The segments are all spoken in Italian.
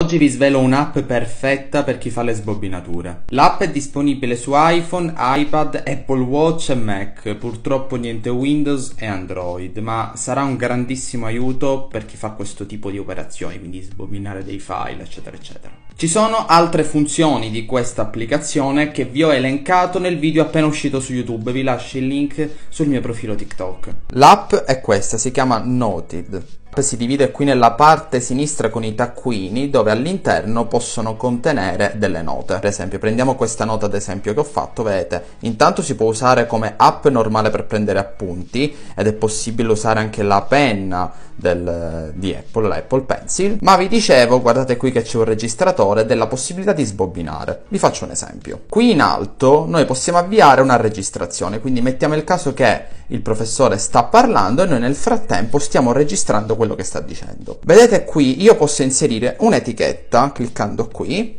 Oggi vi svelo un'app perfetta per chi fa le sbobbinature. L'app è disponibile su iPhone, iPad, Apple Watch e Mac, purtroppo niente Windows e Android, ma sarà un grandissimo aiuto per chi fa questo tipo di operazioni, quindi sbobbinare dei file, eccetera, eccetera. Ci sono altre funzioni di questa applicazione che vi ho elencato nel video appena uscito su YouTube, vi lascio il link sul mio profilo TikTok. L'app è questa, si chiama Noted si divide qui nella parte sinistra con i taccuini dove all'interno possono contenere delle note. Per esempio prendiamo questa nota ad esempio che ho fatto, vedete, intanto si può usare come app normale per prendere appunti ed è possibile usare anche la penna del, di Apple, l'Apple Pencil, ma vi dicevo, guardate qui che c'è un registratore della possibilità di sbobbinare. Vi faccio un esempio. Qui in alto noi possiamo avviare una registrazione, quindi mettiamo il caso che il professore sta parlando e noi nel frattempo stiamo registrando quello che sta dicendo. Vedete qui io posso inserire un'etichetta cliccando qui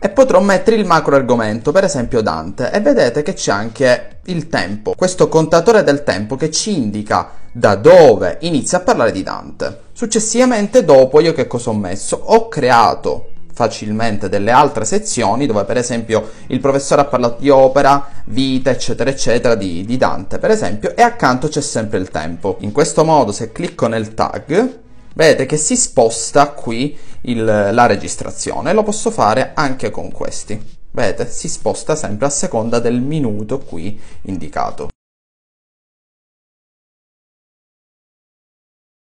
e potrò mettere il macro argomento, per esempio Dante, e vedete che c'è anche il tempo, questo contatore del tempo che ci indica da dove inizia a parlare di Dante. Successivamente dopo io che cosa ho messo? Ho creato facilmente delle altre sezioni dove per esempio il professore ha parlato di opera, vita eccetera eccetera di, di Dante per esempio e accanto c'è sempre il tempo. In questo modo se clicco nel tag vedete che si sposta qui il, la registrazione lo posso fare anche con questi vedete si sposta sempre a seconda del minuto qui indicato